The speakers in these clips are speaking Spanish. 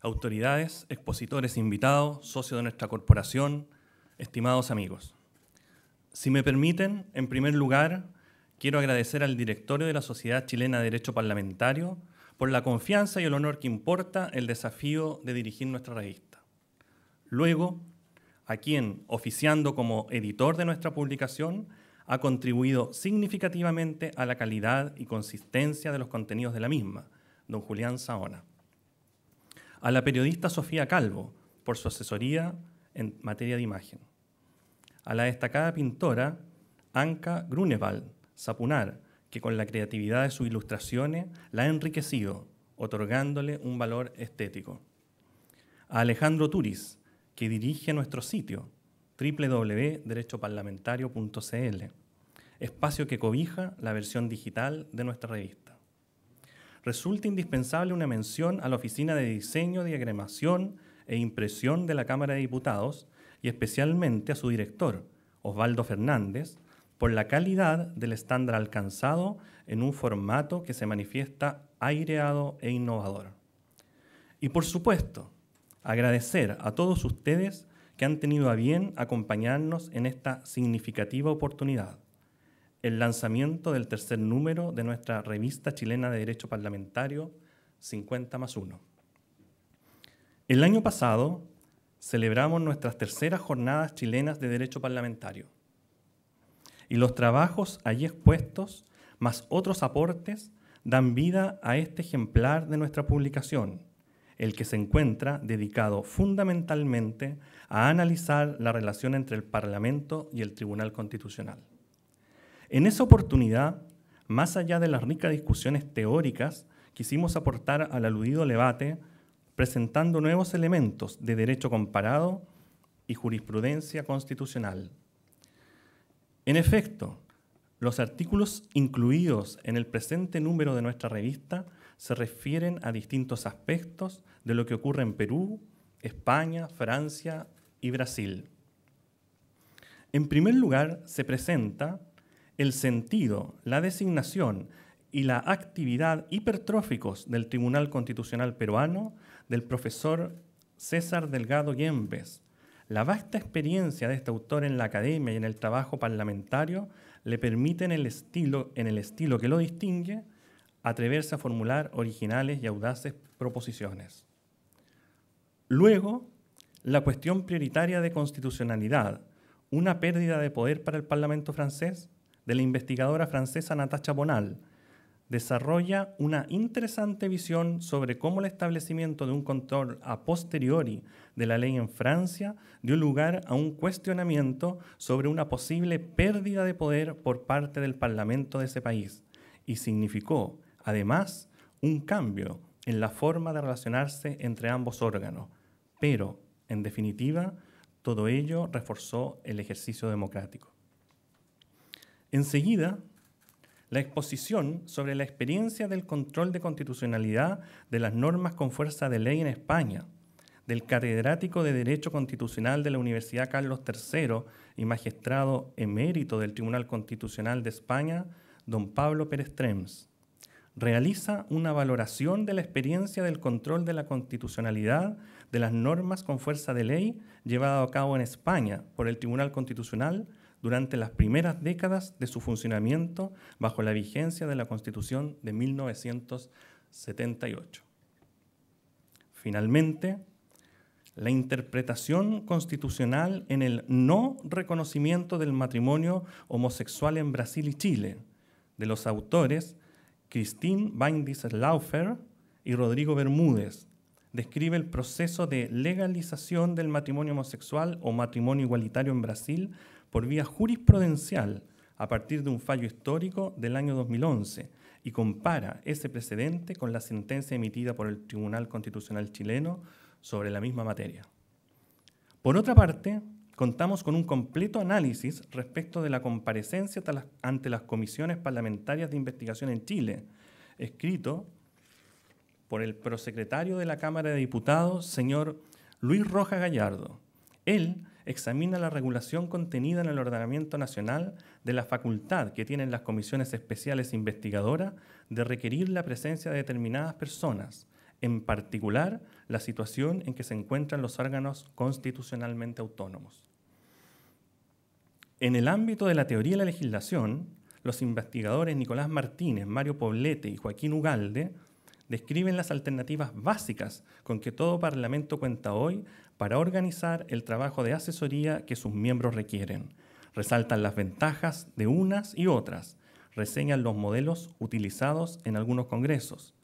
autoridades, expositores invitados, socios de nuestra corporación, estimados amigos. Si me permiten, en primer lugar, quiero agradecer al directorio de la Sociedad Chilena de Derecho Parlamentario por la confianza y el honor que importa el desafío de dirigir nuestra revista. Luego, a quien, oficiando como editor de nuestra publicación, ha contribuido significativamente a la calidad y consistencia de los contenidos de la misma, don Julián Saona a la periodista Sofía Calvo por su asesoría en materia de imagen, a la destacada pintora Anka Grunewald Sapunar, que con la creatividad de sus ilustraciones la ha enriquecido, otorgándole un valor estético. A Alejandro Turis, que dirige nuestro sitio www.derechoparlamentario.cl, espacio que cobija la versión digital de nuestra revista resulta indispensable una mención a la Oficina de Diseño, Diagramación e Impresión de la Cámara de Diputados y especialmente a su director, Osvaldo Fernández, por la calidad del estándar alcanzado en un formato que se manifiesta aireado e innovador. Y por supuesto, agradecer a todos ustedes que han tenido a bien acompañarnos en esta significativa oportunidad el lanzamiento del tercer número de nuestra revista chilena de Derecho Parlamentario 50 más 1. El año pasado celebramos nuestras terceras jornadas chilenas de Derecho Parlamentario y los trabajos allí expuestos, más otros aportes, dan vida a este ejemplar de nuestra publicación, el que se encuentra dedicado fundamentalmente a analizar la relación entre el Parlamento y el Tribunal Constitucional. En esa oportunidad, más allá de las ricas discusiones teóricas, quisimos aportar al aludido debate presentando nuevos elementos de derecho comparado y jurisprudencia constitucional. En efecto, los artículos incluidos en el presente número de nuestra revista se refieren a distintos aspectos de lo que ocurre en Perú, España, Francia y Brasil. En primer lugar, se presenta el sentido, la designación y la actividad hipertróficos del Tribunal Constitucional Peruano del profesor César Delgado Yembes. La vasta experiencia de este autor en la academia y en el trabajo parlamentario le permite el estilo, en el estilo que lo distingue atreverse a formular originales y audaces proposiciones. Luego, la cuestión prioritaria de constitucionalidad, una pérdida de poder para el Parlamento francés de la investigadora francesa Natacha Bonal, desarrolla una interesante visión sobre cómo el establecimiento de un control a posteriori de la ley en Francia dio lugar a un cuestionamiento sobre una posible pérdida de poder por parte del Parlamento de ese país y significó, además, un cambio en la forma de relacionarse entre ambos órganos. Pero, en definitiva, todo ello reforzó el ejercicio democrático. Enseguida, la exposición sobre la experiencia del control de constitucionalidad de las normas con fuerza de ley en España, del catedrático de Derecho Constitucional de la Universidad Carlos III y magistrado emérito del Tribunal Constitucional de España, don Pablo Pérez Trems. Realiza una valoración de la experiencia del control de la constitucionalidad de las normas con fuerza de ley llevada a cabo en España por el Tribunal Constitucional durante las primeras décadas de su funcionamiento bajo la vigencia de la Constitución de 1978. Finalmente, la interpretación constitucional en el no reconocimiento del matrimonio homosexual en Brasil y Chile de los autores Christine Bindis Laufer y Rodrigo Bermúdez, describe el proceso de legalización del matrimonio homosexual o matrimonio igualitario en Brasil por vía jurisprudencial a partir de un fallo histórico del año 2011 y compara ese precedente con la sentencia emitida por el Tribunal Constitucional chileno sobre la misma materia. Por otra parte, contamos con un completo análisis respecto de la comparecencia ante las comisiones parlamentarias de investigación en Chile, escrito por el prosecretario de la Cámara de Diputados, señor Luis Rojas Gallardo. Él examina la regulación contenida en el ordenamiento nacional de la facultad que tienen las comisiones especiales investigadoras de requerir la presencia de determinadas personas, en particular la situación en que se encuentran los órganos constitucionalmente autónomos. En el ámbito de la teoría de la legislación, los investigadores Nicolás Martínez, Mario Poblete y Joaquín Ugalde describen las alternativas básicas con que todo Parlamento cuenta hoy para organizar el trabajo de asesoría que sus miembros requieren. Resaltan las ventajas de unas y otras, reseñan los modelos utilizados en algunos congresos,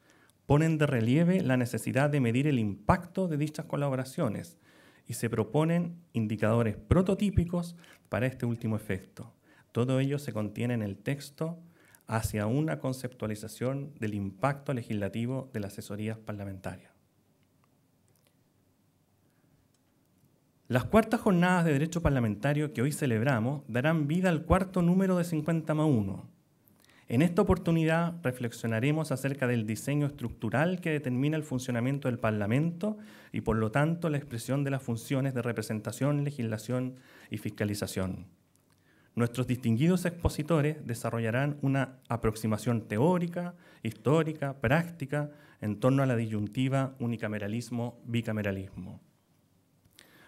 ponen de relieve la necesidad de medir el impacto de dichas colaboraciones y se proponen indicadores prototípicos para este último efecto. Todo ello se contiene en el texto hacia una conceptualización del impacto legislativo de las asesorías parlamentarias. Las cuartas jornadas de Derecho Parlamentario que hoy celebramos darán vida al cuarto número de 50 más 1. En esta oportunidad reflexionaremos acerca del diseño estructural que determina el funcionamiento del Parlamento y por lo tanto la expresión de las funciones de representación, legislación y fiscalización. Nuestros distinguidos expositores desarrollarán una aproximación teórica, histórica, práctica en torno a la disyuntiva unicameralismo-bicameralismo.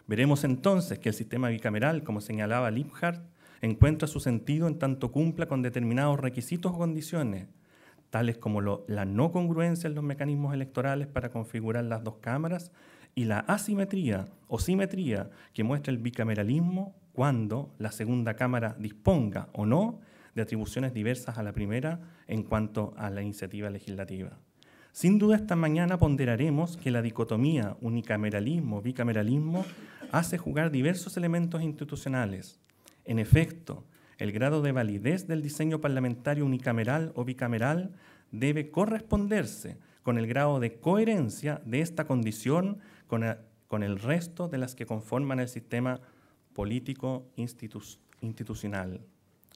Veremos entonces que el sistema bicameral, como señalaba Liebhardt, encuentra su sentido en tanto cumpla con determinados requisitos o condiciones, tales como la no congruencia en los mecanismos electorales para configurar las dos cámaras y la asimetría o simetría que muestra el bicameralismo cuando la segunda Cámara disponga o no de atribuciones diversas a la primera en cuanto a la iniciativa legislativa. Sin duda esta mañana ponderaremos que la dicotomía unicameralismo-bicameralismo hace jugar diversos elementos institucionales. En efecto, el grado de validez del diseño parlamentario unicameral o bicameral debe corresponderse con el grado de coherencia de esta condición con, el resto de las que conforman el sistema político institucional.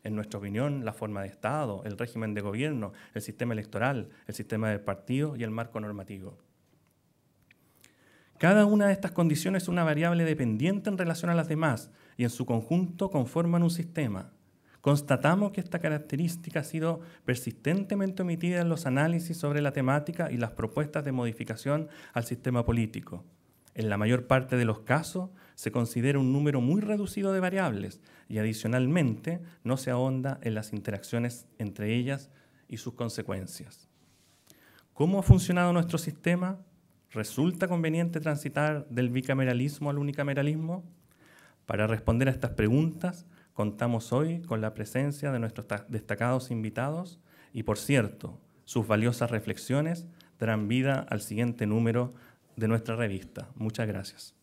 En nuestra opinión, la forma de Estado, el régimen de gobierno, el sistema electoral, el sistema de partidos y el marco normativo. Cada una de estas condiciones es una variable dependiente en relación a las demás y en su conjunto conforman un sistema. Constatamos que esta característica ha sido persistentemente omitida en los análisis sobre la temática y las propuestas de modificación al sistema político. En la mayor parte de los casos se considera un número muy reducido de variables y adicionalmente no se ahonda en las interacciones entre ellas y sus consecuencias. ¿Cómo ha funcionado nuestro sistema? ¿Resulta conveniente transitar del bicameralismo al unicameralismo? Para responder a estas preguntas, contamos hoy con la presencia de nuestros destacados invitados y, por cierto, sus valiosas reflexiones darán vida al siguiente número de nuestra revista. Muchas gracias.